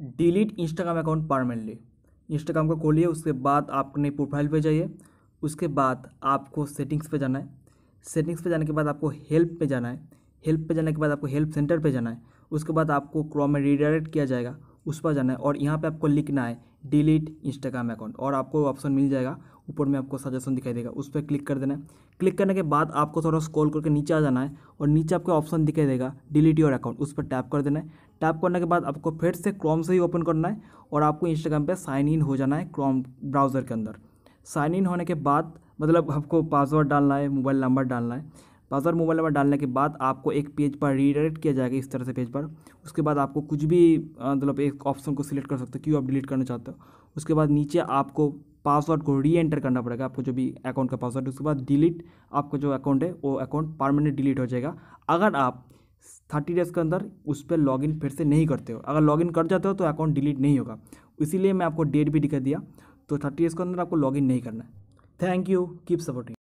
delete Instagram account permanently Instagram को खोलिए उसके बाद आप अपनी प्रोफाइल पे जाइए उसके बाद आपको सेटिंग्स पे जाना है सेटिंग्स पे जाने के बाद आपको हेल्प पे जाना है हेल्प पे जाने के बाद आपको हेल्प सेंटर पे जाना है उसके बाद आपको क्रोम में रिडायरेक्ट किया जाएगा उस पर जाना है और यहाँ पे आपको लिखना है डिलीट इंस्टाग्राम अकाउंट और आपको ऑप्शन मिल जाएगा ऊपर में आपको सजेशन दिखाई देगा उस पर क्लिक कर देना है क्लिक करने के बाद आपको थोड़ा स्क्रॉल करके नीचे आ जाना है और नीचे आपको ऑप्शन दिखाई देगा डिलीट योर अकाउंट उस पर टैप कर देना है टैप करने के बाद आपको फिर से क्रोम से ही ओपन करना है और आपको इंस्टाग्राम पर साइन इन हो जाना है क्रोम ब्राउज़र के अंदर साइन इन होने के बाद मतलब आपको पासवर्ड डालना है मोबाइल नंबर डालना है पासवर्ड मोबाइल नंबर डालने के बाद आपको एक पेज पर रीडायरेक्ट किया जाएगा इस तरह से पेज पर उसके बाद आपको कुछ भी मतलब एक ऑप्शन को सिलेक्ट कर सकते हो क्यों आप डिलीट करना चाहते हो उसके बाद नीचे आपको पासवर्ड को री एंटर करना पड़ेगा आपको जो भी अकाउंट का पासवर्ड उसके बाद डिलीट आपका जो अकाउंट है वो अकाउंट परमानेंट डिलीट हो जाएगा अगर आप थर्टी डेज़ के अंदर उस पर लॉगिन फिर से नहीं करते हो अगर लॉगिन कर जाते हो तो अकाउंट डिलीट नहीं होगा इसीलिए मैं आपको डेट भी दिखा दिया तो थर्टी डेज़ के अंदर आपको लॉगिन नहीं करना है थैंक यू कीप सपोर्टिंग